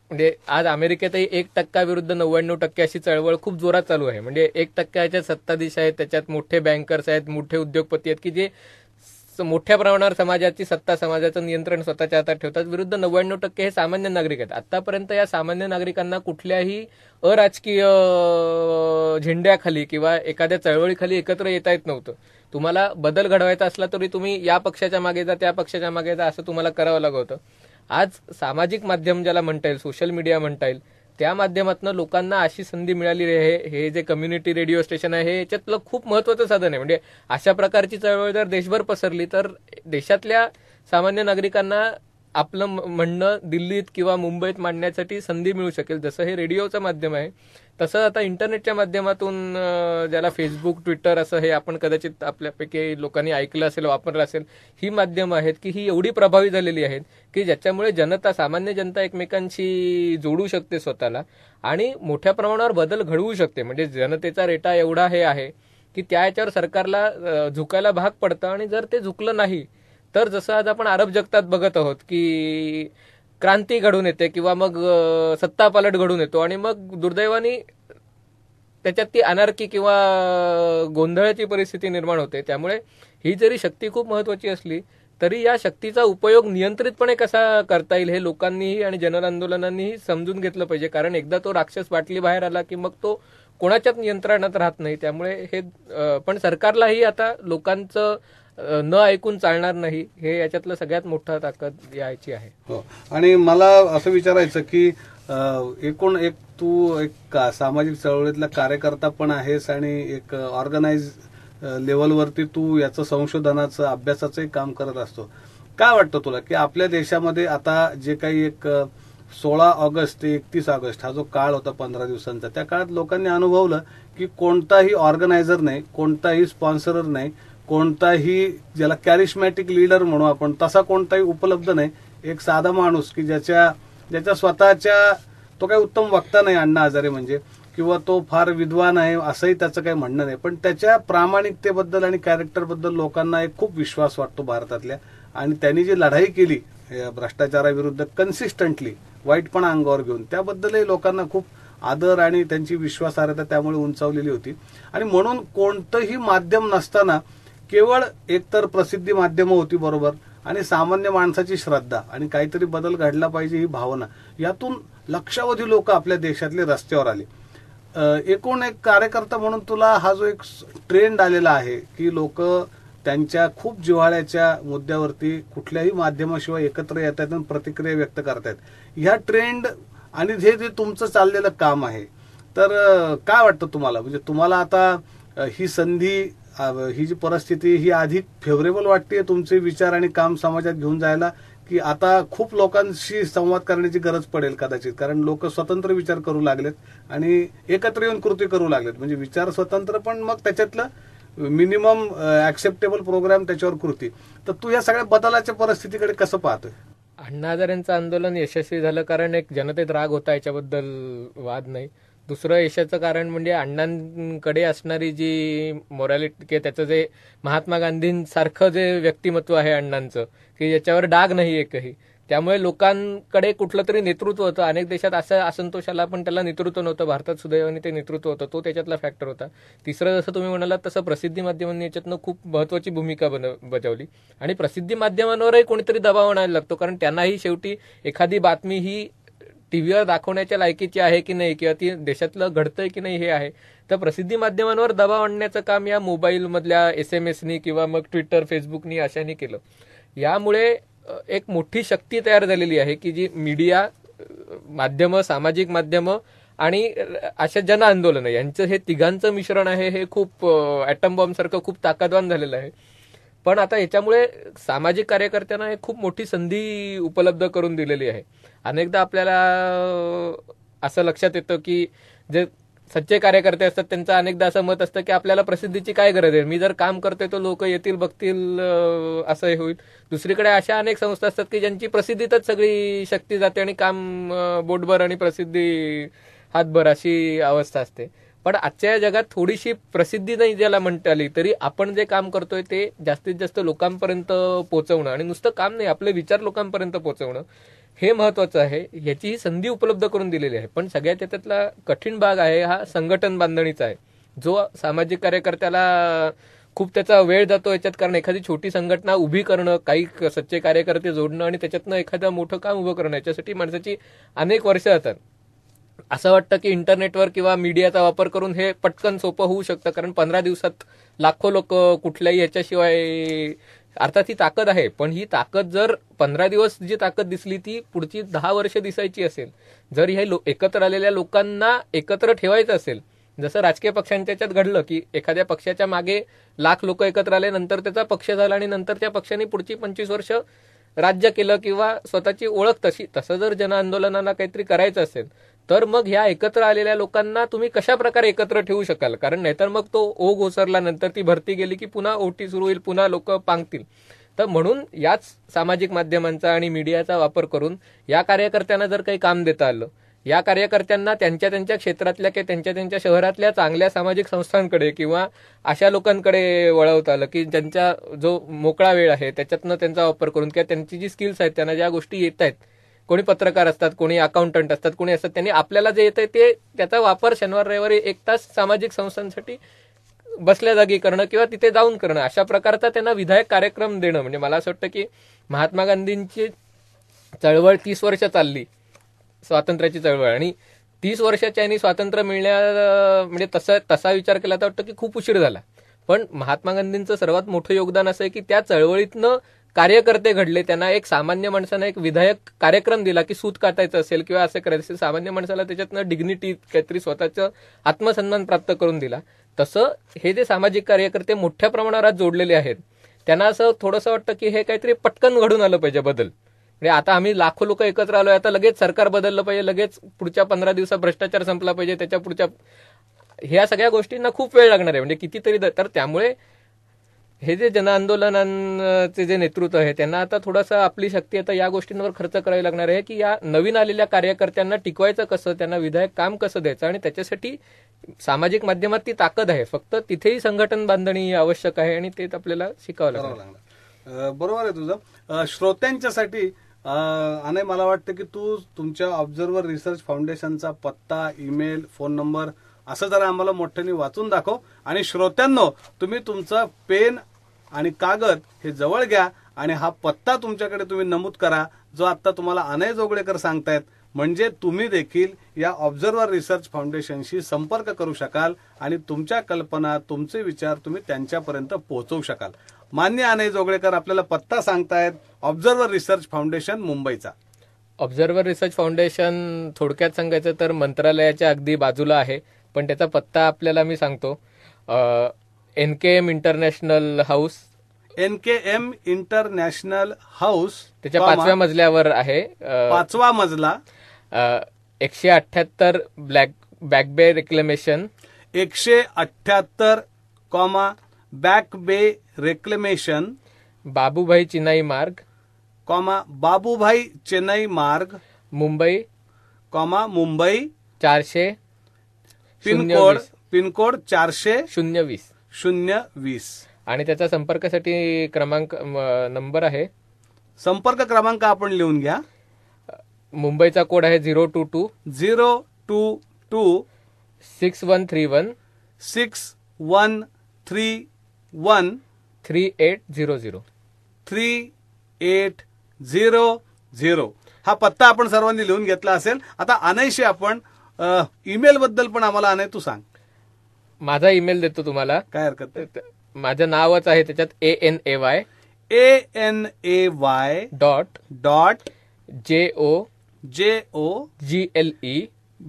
म्हणजे आज अमेरिकेतही एक टक्का विरुद्ध नव्याण्णव टक्के अशी चळवळ खूप जोरात चालू आहे म्हणजे एक टक्क्याच्या सत्ताधीश आहेत त्याच्यात मोठे बँकर्स आहेत मोठे उद्योगपती आहेत की जे मोठ्या प्रमाणावर समाजाची सत्ता समाजाचं नियंत्रण स्वतःच्या हातात ठेवतात विरुद्ध नव्याण्णव टक्के हे सामान्य नागरिक आहेत आतापर्यंत या सामान्य नागरिकांना कुठल्याही अराजकीय झेंड्याखाली किंवा एखाद्या चळवळीखाली एकत्र येता येत नव्हतं तुम्हाला बदल घडवायचा असला तरी तुम्ही या पक्षाच्या मागे जा त्या पक्षाच्या मागे जा असं तुम्हाला करावं लागतं आज सामाजिक माध्यम ज्याला म्हणता येईल सोशल मीडिया म्हणता येईल त्या माध्यमातून लोकांना अशी संधी मिळाली रे हे जे कम्युनिटी रेडिओ स्टेशन आहे याच्यातलं खूप महत्वाचं साधन आहे म्हणजे अशा प्रकारची चळवळ जर देशभर पसरली तर देशातल्या सामान्य नागरिकांना आपलं म्हणणं दिल्लीत किंवा मुंबईत मांडण्यासाठी संधी मिळू शकेल जसं हे रेडिओचं माध्यम आहे तसंच आता इंटरनेटच्या माध्यमातून ज्याला फेसबुक ट्विटर असं हे आपण कदाचित आपल्यापैकी लोकांनी ऐकलं असेल वापरलं असेल ही माध्यम आहेत की ही एवढी प्रभावी झालेली आहेत की ज्याच्यामुळे जनता सामान्य जनता एकमेकांशी जोडू शकते स्वतःला आणि मोठ्या प्रमाणावर बदल घडवू शकते म्हणजे जनतेचा रेटा एवढा हे आहे की त्या याच्यावर सरकारला झुकायला भाग पडतं आणि जर ते झुकलं नाही तर जसं आज आपण अरब जगतात बघत आहोत की क्रांती घडून येते किंवा मग सत्ता घडून येतो आणि मग दुर्दैवानी त्याच्यात ती अनारकी किंवा गोंधळाची परिस्थिती निर्माण होते त्यामुळे ही जरी शक्ती खूप महत्वाची असली तरी या शक्तीचा उपयोग नियंत्रितपणे कसा करता येईल हे लोकांनीही आणि जनआंदोलनांनीही समजून घेतलं पाहिजे कारण एकदा तो राक्षस बाटली बाहेर आला की मग तो कोणाच्याच नियंत्रणात राहत नाही त्यामुळे हे पण सरकारलाही आता लोकांचं न ऐकून चालणार नाही हे याच्यातलं सगळ्यात मोठा ताकद यायची आहे हो आणि मला असं विचारायचं की एकूण एक तू एक का सामाजिक चळवळीतला कार्यकर्ता पण आहेस आणि एक ऑर्गनाइज लेवलवरती तू याचं संशोधनाचं अभ्यासाचंही काम करत असतो काय वाटतं तुला की आपल्या देशामध्ये आता जे काही एक सोळा ऑगस्ट ते एकतीस ऑगस्ट हा जो काळ होता पंधरा दिवसांचा त्या काळात लोकांनी अनुभवलं की कोणताही ऑर्गनायझर नाही कोणताही स्पॉन्सरर नाही कोणताही ज्याला कॅरिश्मॅटिक लीडर म्हणू आपण तसा कोणताही उपलब्ध नाही एक साधा माणूस की ज्याच्या ज्याच्या स्वतःच्या तो काही उत्तम वक्ता नाही अण्णा हजारे म्हणजे किंवा तो फार विद्वान आहे असंही त्याचं काही म्हणणं नाही पण त्याच्या प्रामाणिकतेबद्दल आणि कॅरेक्टरबद्दल लोकांना एक खूप विश्वास वाटतो भारतातल्या आणि त्यांनी जी लढाई केली भ्रष्टाचाराविरुद्ध कन्सिस्टंटली वाईटपणा अंगावर घेऊन त्याबद्दलही लोकांना खूप आदर आणि त्यांची विश्वासार्हता त्यामुळे उंचावलेली होती आणि म्हणून कोणतंही माध्यम नसताना केवळ एकतर प्रसिद्धी माध्यमं होती बरोबर आणि सामान्य माणसाची श्रद्धा आणि काहीतरी बदल घडला पाहिजे ही भावना यातून लक्षावधी लोक आपल्या देशातले रस्त्यावर आले एकूण एक कार्यकर्ता म्हणून तुला हा जो एक ट्रेंड आलेला आहे की लोक त्यांच्या खूप जिव्हाळ्याच्या मुद्द्यावरती कुठल्याही माध्यमाशिवाय एकत्र येत आहेत आणि प्रतिक्रिया व्यक्त करतायत ह्या ट्रेंड आणि हे जे तुमचं चाललेलं काम आहे तर काय वाटतं तुम्हाला म्हणजे तुम्हाला आता ही संधी ही जी परिस्थिती ही अधिक फेवरेबल वाटते तुमचे विचार आणि काम समाजात घेऊन जायला की आता खूप लोकांशी संवाद करण्याची गरज पडेल कदाचित कारण लोक स्वतंत्र विचार करू लागलेत आणि एकत्र येऊन कृती करू लागलेत म्हणजे विचार स्वतंत्र पण मग त्याच्यातलं मिनिमम ऍक्सेप्टेबल प्रोग्राम त्याच्यावर कृती तर तू या सगळ्या बदलाच्या परिस्थितीकडे कसं पाहतोय अण्णा आंदोलन यशस्वी झालं कारण एक जनतेत राग होता याच्याबद्दल वाद नाही दुसरं यशाचं कारण म्हणजे अण्णांकडे असणारी जी मॉरॅलिटी किंवा त्याचं जे महात्मा गांधींसारखं जे व्यक्तिमत्व आहे अण्णांचं की याच्यावर डाग नाही एकही त्यामुळे लोकांकडे कुठलं तरी नेतृत्व होतं अनेक देशात असं असंतोषाला पण त्याला नेतृत्व नव्हतं भारतात सुदैवाने ते नेतृत्व होतं तो त्याच्यातला फॅक्टर होता तिसरं जसं तुम्ही म्हणालात तसं प्रसिद्धी माध्यमांनी याच्यातनं खूप महत्वाची भूमिका बन बजावली आणि प्रसिद्धी माध्यमांवरही कोणीतरी दबाव आणायला लागतो कारण त्यांनाही शेवटी एखादी बातमी ही टीव्हीवर दाखवण्याच्या लायकीची आहे की नाही किंवा ती देशातलं घडतंय की नाही हे आहे तर प्रसिद्धी माध्यमांवर दबाव आणण्याचं काम या मोबाईलमधल्या एस एम एसनी किंवा मग ट्विटर फेसबुकनी अशानी केलं यामुळे एक मोठी शक्ती तयार झालेली आहे की जी मीडिया माध्यमं सामाजिक माध्यमं आणि अशा जन आंदोलन यांचं हे तिघांचं मिश्रण आहे हे खूप ॲटम बॉम्बसारखं खूप ताकदवान झालेलं आहे पण आता याच्यामुळे सामाजिक कार्यकर्त्यांना एक खूप मोठी संधी उपलब्ध करून दिलेली आहे अनेकदा आपल्याला असं लक्षात येतं की जे सच्चे कार्यकर्ते असतात त्यांचं अनेकदा असं मत असतं की आपल्याला प्रसिद्धीची काय गरज आहे मी जर काम करतोय तर लोक येतील बघतील असं हे होईल दुसरीकडे अशा अनेक संस्था असतात की ज्यांची प्रसिद्धीतच सगळी शक्ती जाते आणि काम बोटभर आणि प्रसिद्धी हातभर अशी अवस्था असते पण आजच्या या जगात थोडीशी प्रसिद्धी नाही ज्याला म्हणता आली तरी आपण जे काम करतोय ते जास्तीत जास्त लोकांपर्यंत पोहोचवणं आणि नुसतं काम नाही आपले विचार लोकांपर्यंत पोहोचवणं हे महत्वाचं आहे याची ही संधी उपलब्ध करून दिलेली आहे पण सगळ्यात त्यातला कठीण भाग आहे हा संघटन बांधणीचा आहे जो सामाजिक कार्यकर्त्याला खूप त्याचा वेळ जातो याच्यात कारण एखादी छोटी संघटना उभी करणं काही सच्चे कार्यकर्ते जोडणं आणि त्याच्यातनं एखादं मोठं काम उभं करणं याच्यासाठी माणसाची अनेक वर्ष जातात असं वाटतं की इंटरनेटवर किंवा मीडियाचा वापर करून हे पटकन सोपं होऊ शकतं कारण पंधरा दिवसात लाखो लोक कुठल्याही याच्याशिवाय अर्थात ही ताकद आहे पण ही ताकद जर पंधरा दिवस जी ताकद दिसली ती पुढची दहा वर्ष दिसायची असेल जर हे एकत्र आलेल्या लोकांना एकत्र ठेवायचं असेल जसं राजकीय पक्षांच्या घडलं की एखाद्या पक्षाच्या मागे लाख लोक एकत्र आले नंतर त्याचा पक्ष झाला आणि नंतर त्या पक्षाने पुढची पंचवीस वर्ष राज्य केलं किंवा स्वतःची ओळख तशी तसं जर जनआंदोलनाला काहीतरी करायचं असेल तर मग ह्या एकत्र आलेल्या लोकांना तुम्ही कशा प्रकारे एकत्र ठेवू शकाल कारण नाहीतर मग तो ओघ ओसरला नंतर ती भरती गेली की पुन्हा ओटी सुरू होईल पुन्हा लोक पांगतील तर म्हणून याच सामाजिक माध्यमांचा आणि मीडियाचा वापर करून या कार्यकर्त्यांना जर काही काम देता आलं या कार्यकर्त्यांना त्यांच्या त्यांच्या क्षेत्रातल्या किंवा त्यांच्या त्यांच्या शहरातल्या चांगल्या सामाजिक संस्थांकडे किंवा अशा लोकांकडे वळवता आलं की ज्यांचा जो मोकळा वेळ आहे त्याच्यातनं त्यांचा वापर करून किंवा त्यांची जी स्किल्स आहेत त्यांना ज्या गोष्टी येत आहेत कोणी पत्रकार असतात कोणी अकाउंटंट असतात कोणी असतात त्यांनी आपल्याला जे आहे ते त्याचा वापर शनिवार रविवारी एक तास सामाजिक संस्थांसाठी बसल्या जागी करणं किंवा तिथे जाऊन करणं अशा प्रकारचा त्यांना विधायक कार्यक्रम देणं म्हणजे मला असं वाटतं की महात्मा गांधींची चळवळ तीस वर्ष चालली स्वातंत्र्याची चळवळ आणि तीस वर्षाच्या यांनी स्वातंत्र्य मिळण्या म्हणजे तसा तसा विचार केला तर वाटतं की खूप उशीर झाला पण महात्मा गांधींचं सर्वात मोठं योगदान असं आहे की त्या चळवळीतनं कार्यकर्ते घडले त्यांना एक सामान्य माणसानं एक विधायक कार्यक्रम दिला की सूत काटायचं असेल किंवा असं करायचं असेल सामान्य माणसाला त्याच्यातनं डिग्निटी काहीतरी स्वतःचं आत्मसन्मान प्राप्त करून दिला तसं हे जे सामाजिक कार्यकर्ते मोठ्या प्रमाणावर जोडलेले आहेत त्यांना असं थोडंसं वाटतं की हे काहीतरी पटकन घडून आलं पाहिजे बदल म्हणजे आता आम्ही लाखो लोक एकत्र आलोय आता लगेच सरकार बदललं पाहिजे लगेच पुढच्या पंधरा दिवसात भ्रष्टाचार संपला पाहिजे त्याच्या पुढच्या ह्या सगळ्या गोष्टींना खूप वेळ लागणार आहे म्हणजे कितीतरी तर त्यामुळे हे जे जनआंदोलनांचे जे नेतृत्व आहे त्यांना आता थोडासा आपली शक्ती आता या गोष्टींवर खर्च करावी लागणार आहे की या नवीन आलेल्या कार्यकर्त्यांना टिकवायचं कसं त्यांना विधायक काम कसं द्यायचं आणि त्याच्यासाठी सामाजिक माध्यमात ती ताकद आहे फक्त तिथेही संघटन बांधणी आवश्यक आहे आणि ते आपल्याला शिकावं लागणार बरोबर आहे तुझं श्रोत्यांच्यासाठी आणि मला वाटतं की तू तुमच्या ऑब्झर्वर रिसर्च फाउंडेशनचा पत्ता ईमेल फोन नंबर असं जरा आम्हाला मोठ्याने वाचून दाखव आणि श्रोत्यांनो तुम्ही तुमचं पेन आणि कागद हे जवळ घ्या आणि हा पत्ता तुमच्याकडे तुम्ही नमूद करा जो आता तुम्हाला अनय जोगळेकर सांगतायत म्हणजे तुम्ही देखील या ऑब्झर्वर रिसर्च फाउंडेशनशी संपर्क करू शकाल आणि तुमच्या कल्पना तुमचे विचार तुम्ही त्यांच्यापर्यंत पोहोचवू शकाल मान्य अनय जोगळेकर आपल्याला पत्ता सांगतायत ऑब्झर्वर रिसर्च फाउंडेशन मुंबईचा ऑब्झर्वर रिसर्च फाउंडेशन थोडक्यात सांगायचं तर मंत्रालयाच्या अगदी बाजूला आहे पण त्याचा पत्ता आपल्याला मी सांगतो N K M international house N K international house त्याच्या पाचव्या मजल्यावर आहे पाचवा मजला एकशे अठ्याहत्तर ब्लॅक बॅक बे रेक्लेमेशन एकशे अठ्ठ्याहत्तर comma back bay reclamation Babubhai Chennai Marg comma Babubhai Chennai मार्ग मुंबई कॉमा मुंबई चारशे पिनकोड पिनकोड चारशे शून्य वीस शून्य वीस आणि त्याचा संपर्कासाठी क्रमांक नंबर आहे संपर्क क्रमांक आपण लिहून घ्या मुंबईचा कोड आहे zero two two zero two two six one three one six one three one three eight zero zero three eight zero zero हा पत्ता आपण सर्वांनी लिहून घेतला असेल आता अनैशी आपण ईमेल बद्दल पण आम्हाला आणाय तू सांग माझा ईमेल देतो तुम्हाला काय हरकत माझं नावच आहे त्याच्यात A N A Y A N A Y dot dot J O J O G L E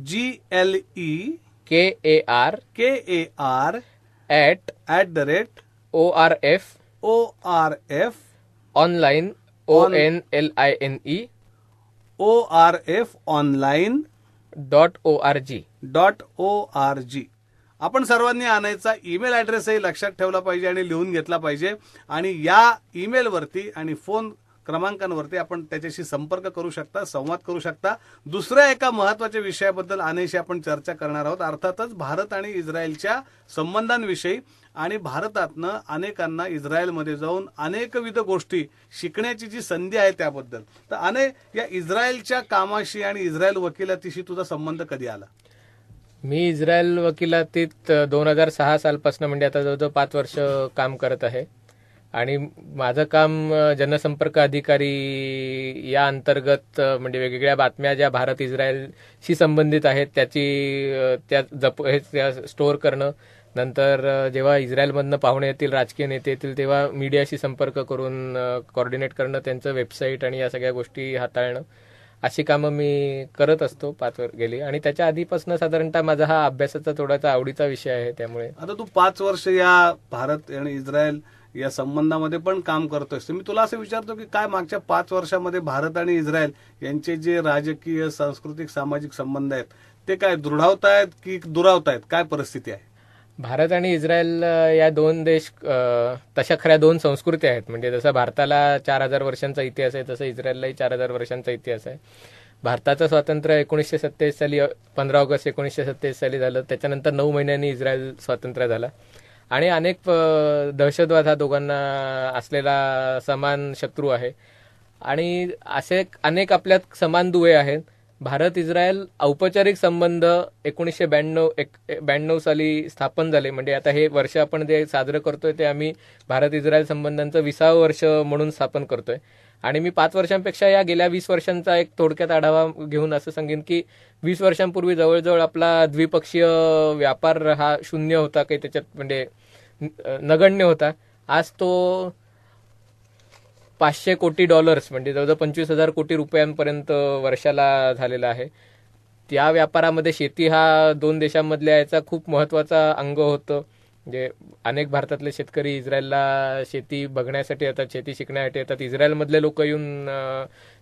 G L E K A R K A R at at the rate O R F O R F online O N L I N E O R F online dot O R G dot O R G आपण सर्वांनी आणायचा email ॲड्रेसही लक्षात ठेवला पाहिजे आणि लिहून घेतला पाहिजे आणि या ईमेलवरती आणि फोन क्रमांकांवरती आपण त्याच्याशी संपर्क करू शकता संवाद करू शकता दुसऱ्या एका महत्वाच्या विषयाबद्दल आणायशी आपण चर्चा करणार आहोत अर्थातच भारत आणि इस्रायलच्या संबंधांविषयी आणि भारतातनं अनेकांना इस्रायलमध्ये जाऊन अनेकविध गोष्टी शिकण्याची जी संधी आहे त्याबद्दल तर अनेक या इस्रायलच्या कामाशी आणि इस्रायल वकिलातीशी तुझा संबंध कधी आला मी इस्रायल वकिलातीत दोन हजार सहा सालपासनं म्हणजे आता जवळजवळ पाच वर्ष काम करत आहे आणि माझं काम जनसंपर्क अधिकारी या अंतर्गत म्हणजे वेगवेगळ्या बातम्या ज्या भारत इस्रायलशी संबंधित आहेत त्याची त्या जप हे स्टोअर करणं नंतर जेव्हा इस्रायलमधनं पाहुणे येतील राजकीय नेते येतील तेव्हा मीडियाशी संपर्क करून कॉर्डिनेट करणं त्यांचं वेबसाईट आणि या सगळ्या गोष्टी हाताळणं अशी कामं मी करत असतो पाच वर्ष गेली आणि त्याच्या आधीपासून साधारणतः माझा हा अभ्यासाचा थोडासा आवडीचा विषय आहे त्यामुळे आता तू पाच वर्ष या भारत आणि इस्रायल या संबंधामध्ये पण काम असतो मी तुला असं विचारतो की काय मागच्या पाच वर्षामध्ये भारत आणि इस्रायल यांचे जे राजकीय सांस्कृतिक सामाजिक संबंध आहेत ते काय दृढावत आहेत की दुरावत आहेत काय परिस्थिती आहे भारत आणि इस्रायल या दोन देश तशा खऱ्या दोन संस्कृती आहेत म्हणजे जसं भारताला चार हजार वर्षांचा इतिहास आहे तसं इस्रायललाही चार हजार वर्षांचा इतिहास आहे भारताचं स्वातंत्र्य एकोणीसशे सत्तेचाळीस साली पंधरा ऑगस्ट एकोणीसशे सत्तेचाळीस साली झालं त्याच्यानंतर नऊ महिन्यांनी इस्रायल स्वातंत्र्य झाला आणि अनेक दहशतवाद हा दोघांना असलेला समान शत्रू आहे आणि असे अनेक आपल्यात समान दुवे आहेत भारत इस्रायल औपचारिक संबंध एकोणीसशे ब्याण्णव एक ब्याण्णव साली स्थापन झाले म्हणजे आता हे वर्ष आपण जे साजरं करतोय ते आम्ही भारत इस्रायल संबंधांचं विसावं वर्ष म्हणून स्थापन करतोय आणि मी पाच वर्षांपेक्षा या गेल्या वीस वर्षांचा एक थोडक्यात आढावा घेऊन असं सांगेन की वीस वर्षांपूर्वी जवळजवळ आपला द्विपक्षीय व्यापार हा शून्य होता काही त्याच्यात म्हणजे नगण्य होता आज तो पाचशे कोटी डॉलर्स म्हणजे जवळजवळ पंचवीस हजार कोटी रुपयांपर्यंत वर्षाला झालेला आहे त्या व्यापारामध्ये शेती हा दोन देशांमधल्या याचा खूप महत्त्वाचा अंग होतं म्हणजे अनेक भारतातले शेतकरी इस्रायलला शेती बघण्यासाठी येतात शेती शिकण्यासाठी येतात इस्रायलमधले लोक येऊन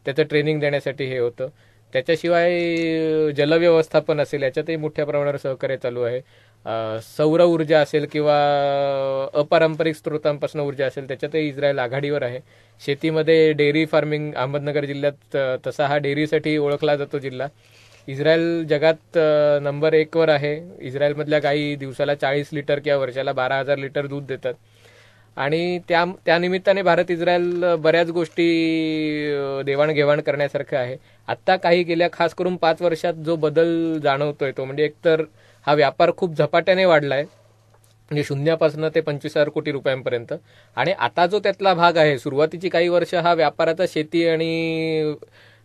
त्याचं ट्रेनिंग देण्यासाठी हे होतं त्याच्याशिवाय जलव्यवस्थापन असेल याच्यातही मोठ्या प्रमाणावर सहकार्य चालू आहे सौर ऊर्जा असेल किंवा अपारंपरिक स्रोतांपासून ऊर्जा असेल त्याच्यातही इस्रायल आघाडीवर आहे शेतीमध्ये डेअरी फार्मिंग अहमदनगर जिल्ह्यात तसा हा डेअरीसाठी ओळखला जातो जिल्हा इस्रायल जगात नंबर एकवर आहे इस्रायलमधल्या काही दिवसाला चाळीस लिटर किंवा वर्षाला बारा हजार लिटर दूध देतात आणि त्या त्यानिमित्ताने भारत इस्रायल बऱ्याच गोष्टी देवाणघेवाण करण्यासारखं आहे आत्ता काही गेल्या खास करून पाच वर्षात जो बदल जाणवतोय तो म्हणजे एकतर हा व्यापार खूप झपाट्याने वाढला आहे म्हणजे शून्यापासून ते पंचवीस हजार कोटी रुपयांपर्यंत आणि आता जो त्यातला भाग आहे सुरुवातीची काही वर्ष हा व्यापाराचा शेती आणि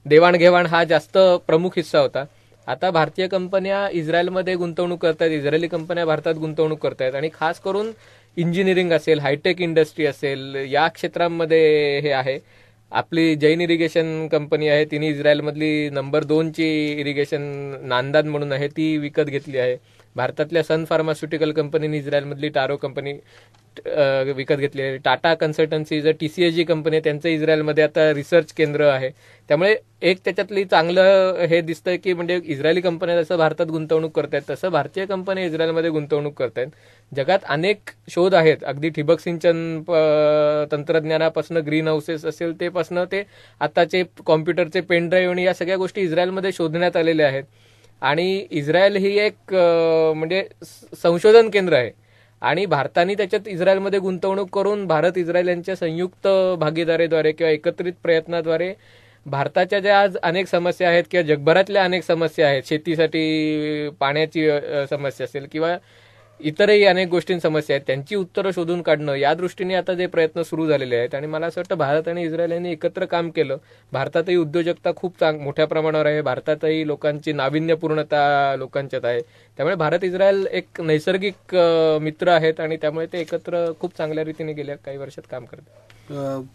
देवाणघेवाण हा जास्त प्रमुख हिस्सा होता आता भारतीय कंपन्या इस्रायलमध्ये गुंतवणूक करतायत इस्रायली कंपन्या भारतात गुंतवणूक करतायत आणि खास करून इंजिनिअरिंग असेल हायटेक इंडस्ट्री असेल या क्षेत्रांमध्ये हे आहे आपली जैन इरिगेशन कंपनी आहे तिने इस्रायलमधली नंबर दोनची इरिगेशन नांदाद म्हणून आहे ती विकत घेतली आहे भारतातल्या सन फार्मास्युटिकल कंपनीने इस्रायलमधली टारो कंपनी विकत घेतलेली टाटा कन्सल्टन्सी जर टी सी जी कंपनी आहे त्यांचं इस्रायलमध्ये आता रिसर्च केंद्र आहे त्यामुळे एक त्याच्यातली चांगलं हे दिसतंय की म्हणजे इस्रायली कंपन्या जसं भारतात गुंतवणूक करतायत तसं भारतीय कंपन्या इस्रायलमध्ये गुंतवणूक करतायत जगात अनेक शोध आहेत अगदी ठिबक सिंचन तंत्रज्ञानापासून ग्रीन हाऊसेस असेल तेपासनं ते आताचे कॉम्प्युटरचे पेनड्राईव्ह आणि या सगळ्या गोष्टी इस्रायलमध्ये शोधण्यात आलेल्या आहेत आणि इस्रायल ही एक म्हणजे संशोधन केंद्र आहे आणि भारताने त्याच्यात इस्रायलमध्ये गुंतवणूक करून भारत इस्रायल यांच्या संयुक्त भागीदारीद्वारे किंवा एकत्रित प्रयत्नाद्वारे भारताच्या ज्या आज अनेक समस्या आहेत किंवा जगभरातल्या अनेक समस्या आहेत शेतीसाठी पाण्याची समस्या असेल किंवा इतरही अनेक गोष्टी समस्या आहेत त्यांची उत्तरं शोधून काढणं या दृष्टीने आता जे प्रयत्न सुरू झालेले आहेत आणि मला असं वाटतं भारत आणि इस्रायल यांनी एकत्र काम केलं भारतातही उद्योजकता खूप चांग मोठ्या प्रमाणावर आहे भारतातही लोकांची नाविन्यपूर्णता लोकांच्यात आहे त्यामुळे भारत इस्रायल एक नैसर्गिक मित्र आहेत आणि त्यामुळे ते एकत्र खूप चांगल्या रीतीने गेल्या काही वर्षात काम करतात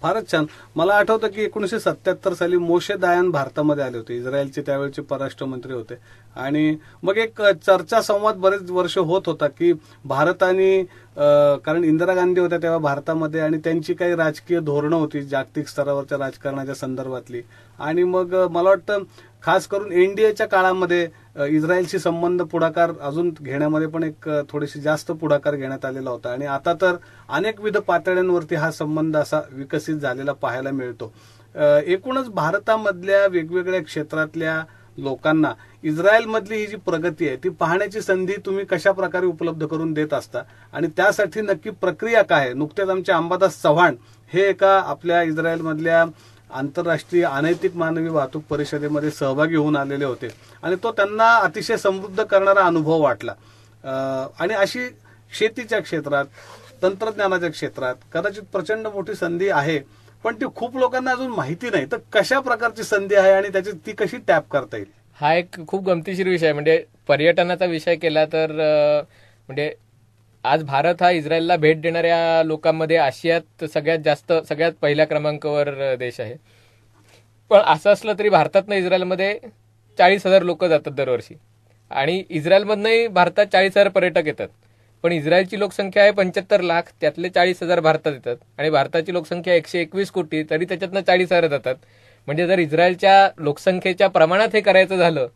फारच छान मला आठवतं की एकोणीसशे सत्याहत्तर साली मोशे दायन भारतामध्ये आले होते इस्रायलचे त्यावेळेचे परराष्ट्र मंत्री होते आणि मग एक चर्चा संवाद बरेच वर्ष होत होता की भारत आणि कारण इंदिरा गांधी होत्या तेव्हा भारतामध्ये आणि त्यांची काही राजकीय धोरणं होती जागतिक स्तरावरच्या राजकारणाच्या संदर्भातली आणि मग मला वाटतं खास करून एनडीएच्या काळामध्ये इस्रायलशी संबंध पुढाकार अजून घेण्यामध्ये पण एक थोडीशी जास्त पुढाकार घेण्यात आलेला होता आणि आता तर अनेकविध पातळ्यांवरती हा संबंध असा विकसित झालेला पाहायला मिळतो एकूणच भारतामधल्या वेगवेगळ्या क्षेत्रातल्या लोकांना इस्रायलमधली ही जी प्रगती आहे ती पाहण्याची संधी तुम्ही कशा प्रकारे उपलब्ध करून देत असता आणि त्यासाठी नक्की प्रक्रिया काय आहे नुकत्याच आमचे अंबादास चव्हाण हे एका आपल्या इस्रायलमधल्या आंतरराष्ट्रीय अनैतिक मानवी वाहतूक परिषदेमध्ये सहभागी होऊन आलेले होते आणि तो त्यांना अतिशय समृद्ध करणारा अनुभव वाटला आणि अशी शेतीच्या क्षेत्रात तंत्रज्ञानाच्या क्षेत्रात कदाचित प्रचंड मोठी संधी आहे पण ती खूप लोकांना अजून माहिती नाही तर कशा प्रकारची संधी आहे आणि त्याची ती कशी टॅप करता येईल हा एक खूप गमतीशीर विषय म्हणजे पर्यटनाचा विषय केला तर म्हणजे आज भारत हा इस्रायलला भेट देणाऱ्या लोकांमध्ये आशियात सगळ्यात जास्त सगळ्यात पहिल्या क्रमांकावर देश आहे पण असं असलं तरी भारतातनं इस्रायलमध्ये चाळीस हजार लोक जातात दरवर्षी आणि इस्रायलमधनंही भारतात चाळीस हजार पर्यटक येतात पण इस्रायलची लोकसंख्या आहे पंच्याहत्तर लाख त्यातले चाळीस हजार भारतात येतात आणि भारताची लोकसंख्या एकशे एकवीस कोटी तरी त्याच्यातनं चाळीस हजार जातात म्हणजे जर इस्रायलच्या लोकसंख्येच्या प्रमाणात हे करायचं झालं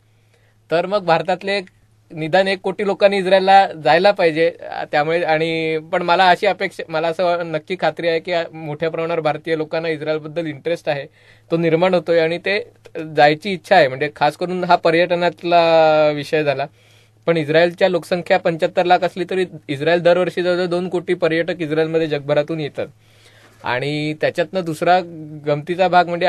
तर मग भारतातले निदान एक कोटी लोकांनी इस्रायलला जायला पाहिजे त्यामुळे आणि पण मला अशी अपेक्षा मला असं नक्की खात्री आहे की मोठ्या प्रमाणावर भारतीय लोकांना इस्रायलबद्दल इंटरेस्ट आहे तो निर्माण होतोय आणि ते जायची इच्छा आहे म्हणजे खास करून हा पर्यटनातला विषय झाला पण इस्रायलच्या लोकसंख्या पंच्याहत्तर लाख असली तरी इस्रायल दरवर्षी जवळजवळ दोन कोटी पर्यटक इस्रायलमध्ये जगभरातून येतात आणि त्याच्यातनं दुसरा गमतीचा भाग म्हणजे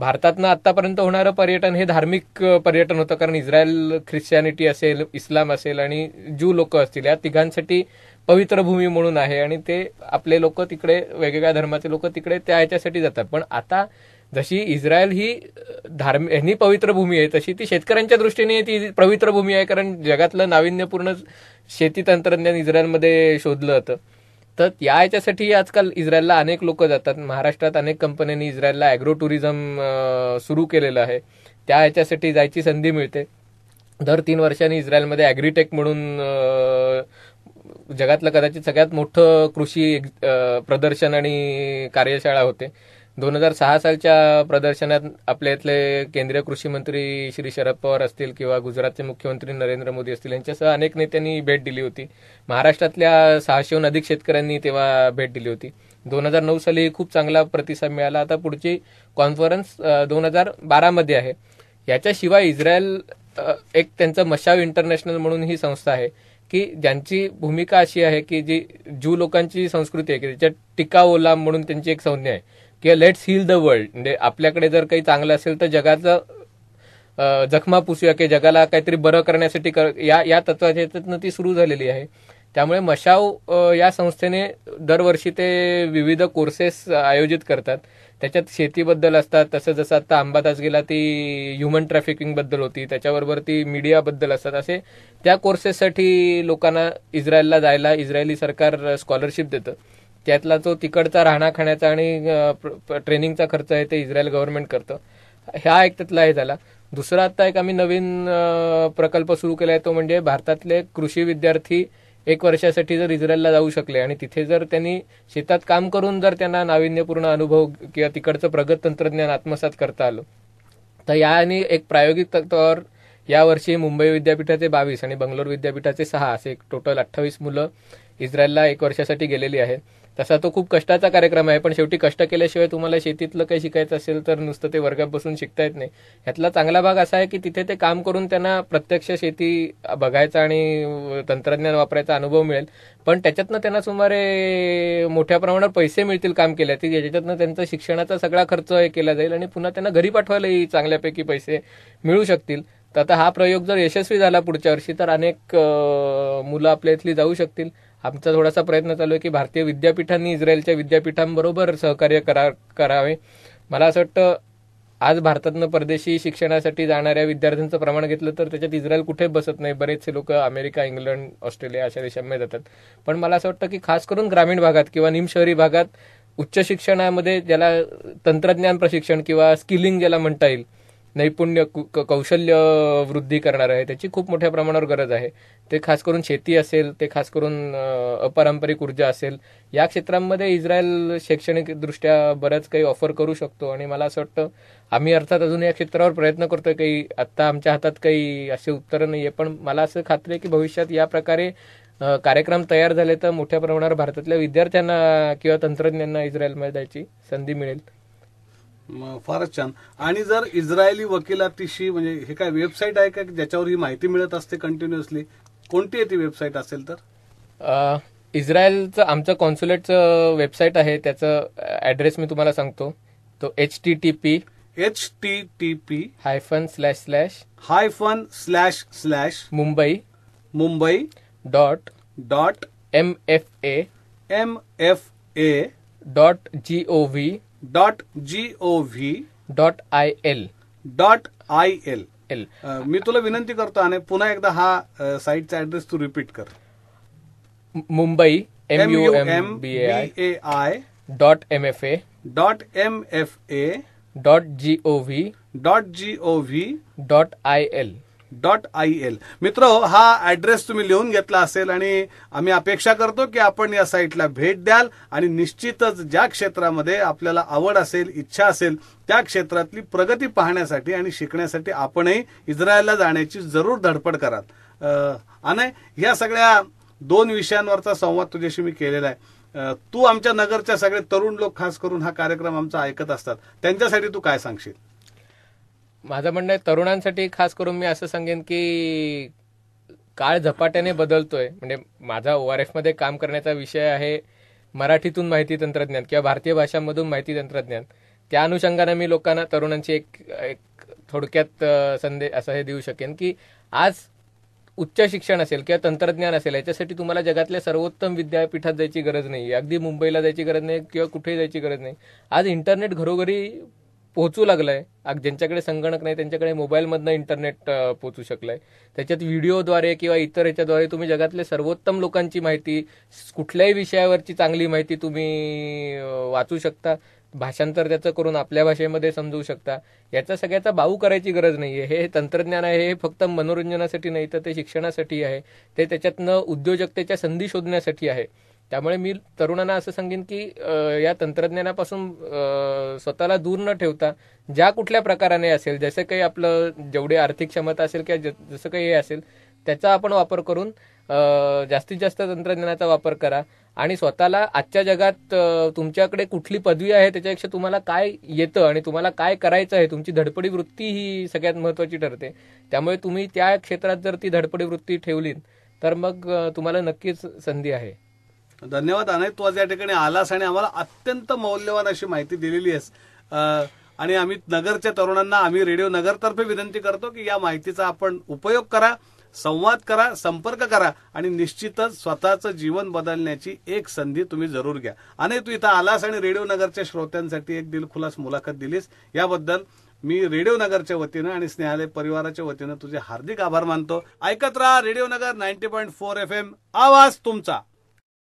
भारतातनं आतापर्यंत होणारं पर्यटन हे धार्मिक पर्यटन होतं कारण इस्रायल ख्रिश्चॅनिटी असेल इस्लाम असेल आणि जू लोक असतील या तिघांसाठी पवित्र भूमी म्हणून आहे आणि ते आपले लोक तिकडे वेगवेगळ्या धर्माचे लोक तिकडे त्या याच्यासाठी जातात पण आता जशी इस्रायल ही धार्मिक ही पवित्र भूमी आहे तशी ती शेतकऱ्यांच्या दृष्टीने ती पवित्र भूमी आहे कारण जगातलं नाविन्यपूर्ण शेती तंत्रज्ञान इस्रायलमध्ये शोधलं होतं तर या याच्यासाठी आजकाल इस्रायलला अनेक लोक जातात महाराष्ट्रात अनेक कंपन्यांनी इस्रायलला ॲग्रो टुरिझम सुरू केलेलं आहे त्या याच्यासाठी जायची संधी मिळते दर तीन वर्षांनी इस्रायलमध्ये ॲग्रीटेक म्हणून जगातलं कदाचित सगळ्यात मोठं कृषी प्रदर्शन आणि कार्यशाळा होते दोन हजार सहा सालच्या प्रदर्शनात आपल्या इथले केंद्रीय कृषी मंत्री श्री शरद पवार असतील किंवा गुजरातचे मुख्यमंत्री नरेंद्र मोदी असतील यांच्यासह अनेक नेत्यांनी भेट दिली होती महाराष्ट्रातल्या सहाशेहून अधिक शेतकऱ्यांनी तेव्हा भेट दिली होती दोन हजार नऊ साली खूप चांगला प्रतिसाद मिळाला आता पुढची कॉन्फरन्स दोन हजार मध्ये आहे याच्याशिवाय इस्रायल एक त्यांचं मशाव इंटरनॅशनल म्हणून ही संस्था आहे की ज्यांची भूमिका अशी आहे की जी ज्यू लोकांची संस्कृती आहे की त्याच्यात टिकाओला म्हणून त्यांची एक संज्ञा आहे किंवा लेट्स हील द वर्ल्ड म्हणजे आपल्याकडे जर काही चांगलं असेल तर जगाचं जखमा पुसूया की जगाला काहीतरी बरं करण्यासाठी कर या या तत्वाच्या ती सुरू झालेली आहे त्यामुळे मशाव या संस्थेने दरवर्षी ते विविध कोर्सेस आयोजित करतात त्याच्यात शेतीबद्दल असतात तसं जसं आता अंबादास गेला ती ह्युमन ट्रॅफिकिंगबद्दल होती त्याच्याबरोबर ती मीडियाबद्दल असतात असे त्या कोर्सेससाठी लोकांना इस्रायलला जायला इस्रायली सरकार स्कॉलरशिप देतं त्यातला जो तिकडचा राहणा खाण्याचा आणि ट्रेनिंगचा खर्च आहे ते इस्रायल गव्हर्नमेंट करतं ह्या एक त्यातला हे झाला दुसरा आता एक आम्ही नवीन प्रकल्प सुरू केला आहे तो म्हणजे भारतातले कृषी विद्यार्थी एक वर्षासाठी जर इस्रायलला जाऊ शकले आणि तिथे जर त्यांनी शेतात काम करून जर त्यांना नाविन्यपूर्ण अनुभव किंवा तिकडचं प्रगत तंत्रज्ञान आत्मसात करता आलं तर या आणि एक प्रायोगिक तत्वावर यावर्षी मुंबई विद्यापीठाचे बावीस आणि बंगलोर विद्यापीठाचे सहा असे टोटल अठ्ठावीस मुलं इस्रायलला एक वर्षासाठी गेलेली आहेत तसा तो खूप कष्टाचा कार्यक्रम आहे पण शेवटी कष्ट केल्याशिवाय तुम्हाला शेतीतलं काही शिकायचं असेल तर नुसतं ते वर्गात बसून शिकता येत नाही ह्यातला चांगला भाग असा आहे की तिथे ते काम करून त्यांना प्रत्यक्ष शेती बघायचा आणि तंत्रज्ञान वापरायचा अनुभव मिळेल पण त्याच्यातनं त्यांना सुमारे मोठ्या प्रमाणावर पैसे मिळतील काम केल्या ती ज्याच्यातनं त्यांचा शिक्षणाचा सगळा खर्च हे केला जाईल आणि पुन्हा त्यांना घरी पाठवायलाही चांगल्यापैकी पैसे मिळू शकतील तर आता हा प्रयोग जर यशस्वी झाला पुढच्या वर्षी तर अनेक मुलं आपल्या इथली जाऊ शकतील आमचा थोडासा प्रयत्न चालू आहे की भारतीय विद्यापीठांनी इस्रायलच्या विद्यापीठांबरोबर सहकार्य करा करावे मला असं वाटतं आज भारतातनं परदेशी शिक्षणासाठी जाणाऱ्या विद्यार्थ्यांचं प्रमाण घेतलं तर त्याच्यात इस्रायल कुठे बसत नाही बरेचसे लोक अमेरिका इंग्लंड ऑस्ट्रेलिया अशा देशांमध्ये जातात पण मला असं वाटतं की खास करून ग्रामीण भागात किंवा निमशहरी भागात उच्च शिक्षणामध्ये ज्याला तंत्रज्ञान प्रशिक्षण किंवा स्किलिंग ज्याला म्हणता येईल नैपुण्य कौशल्य वृद्धी करणार आहे त्याची खूप मोठ्या प्रमाणावर गरज आहे ते खास करून शेती असेल ते खास करून अपारंपरिक ऊर्जा असेल या क्षेत्रांमध्ये इस्रायल शैक्षणिकदृष्ट्या बऱ्याच काही ऑफर करू शकतो आणि मला असं वाटतं आम्ही अर्थात अजून या क्षेत्रावर प्रयत्न करतोय काही आत्ता आमच्या हातात काही असे उत्तरं नाही पण मला असं खात्री आहे की भविष्यात या प्रकारे कार्यक्रम तयार झाले तर मोठ्या प्रमाणावर भारतातल्या विद्यार्थ्यांना किंवा तंत्रज्ञांना इस्रायलमध्ये जायची संधी मिळेल फारच छान आणि जर इस्रायली वकिलातीशी म्हणजे हे काय वेबसाईट आहे का ज्याच्यावर ही माहिती मिळत असते कंटिन्युअसली कोणती आहे ती वेबसाईट असेल तर इस्रायलचं आमचं कॉन्सुलेटचं वेबसाईट आहे त्याचं ऍड्रेस मी तुम्हाला सांगतो तो H T T P H T T P hyphen slash slash hyphen slash slash Mumbai Mumbai dot dot M F M F A dot G O V dot G O V dot I L dot I L L मी तुला विनंती करतो आणि पुन्हा एकदा हा साईटचा address तू repeat कर Mumbai M U M B A I dot M F A dot M F A dot G O V dot G O V dot I L dot I L मित्र हा ऍड्रेस तुम्ही लिहून घेतला असेल आणि आम्ही अपेक्षा करतो की आपण या साईटला भेट द्याल आणि निश्चितच ज्या क्षेत्रामध्ये आपल्याला आवड असेल इच्छा असेल त्या क्षेत्रातली प्रगती पाहण्यासाठी आणि शिकण्यासाठी आपणही इस्रायलला जाण्याची जरूर धडपड कराल आणि या सगळ्या दोन विषयांवरचा संवाद तुझ्याशी मी केलेला आहे तू आमच्या नगरच्या सगळे तरुण लोक खास करून हा कार्यक्रम आमचा ऐकत असतात त्यांच्यासाठी तू काय सांगशील माझं म्हणणं आहे तरुणांसाठी खास करून मी असं सांगेन की काळ झपाट्याने बदलतोय म्हणजे माझा ओ आर मध्ये काम करण्याचा विषय आहे मराठीतून माहिती तंत्रज्ञान किंवा भारतीय भाषांमधून माहिती तंत्रज्ञान त्या अनुषंगाने मी लोकांना तरुणांची एक एक थोडक्यात संदेश असं हे देऊ शकेन की आज उच्च शिक्षण असेल किंवा तंत्रज्ञान असेल याच्यासाठी तुम्हाला जगातल्या सर्वोत्तम विद्यापीठात जायची गरज नाही अगदी मुंबईला जायची गरज नाही किंवा कुठेही जायची गरज नाही आज इंटरनेट घरोघरी पोहोचू लागलाय ज्यांच्याकडे संगणक नाही त्यांच्याकडे मोबाईलमधनं इंटरनेट पोहोचू शकलंय त्याच्यात व्हिडिओद्वारे किंवा इतर याच्याद्वारे तुम्ही जगातले सर्वोत्तम लोकांची माहिती कुठल्याही विषयावरची चांगली माहिती तुम्ही वाचू शकता भाषांतर त्याचं करून आपल्या भाषेमध्ये समजू शकता याचा सगळ्याचा बाऊ करायची गरज नाही आहे हे तंत्रज्ञान आहे हे फक्त मनोरंजनासाठी नाही तर ते शिक्षणासाठी आहे ते त्याच्यातनं उद्योजकतेच्या संधी शोधण्यासाठी आहे त्यामुळे मी तरुणांना असं सांगेन की या तंत्रज्ञानापासून स्वतःला दूर न ठेवता ज्या कुठल्या प्रकाराने असेल जसं काही आपलं जेवढी आर्थिक क्षमता असेल किंवा जसं काही हे असेल त्याचा आपण वापर करून जास्तीत जास्त तंत्रज्ञानाचा वापर करा आणि स्वतःला आजच्या जगात तुमच्याकडे कुठली पदवी आहे त्याच्यापेक्षा तुम्हाला काय येतं आणि तुम्हाला काय करायचं आहे तुमची धडपडी वृत्ती ही सगळ्यात महत्वाची ठरते त्यामुळे तुम्ही त्या क्षेत्रात जर ती धडपडी वृत्ती ठेवली तर मग तुम्हाला नक्कीच संधी आहे धन्यवाद अनय तू आज या ठिकाणी आलास आणि आम्हाला अत्यंत मौल्यवान अशी माहिती दिलेली आहेस आणि आम्ही नगरच्या तरुणांना आम्ही रेडिओ नगरतर्फे विनंती करतो की या माहितीचा आपण उपयोग करा संवाद करा संपर्क करा आणि निश्चितच स्वतःचं जीवन बदलण्याची एक संधी तुम्ही जरूर घ्या आणि तू इथं आलास आणि रेडिओ नगरच्या श्रोत्यांसाठी एक दिलखुलास मुलाखत दिलीस याबद्दल मी रेडिओ नगरच्या वतीनं आणि स्नेहालय परिवाराच्या वतीनं तुझे हार्दिक आभार मानतो ऐकत राहा radio Nagar ninety point four F M आवाज तुमचा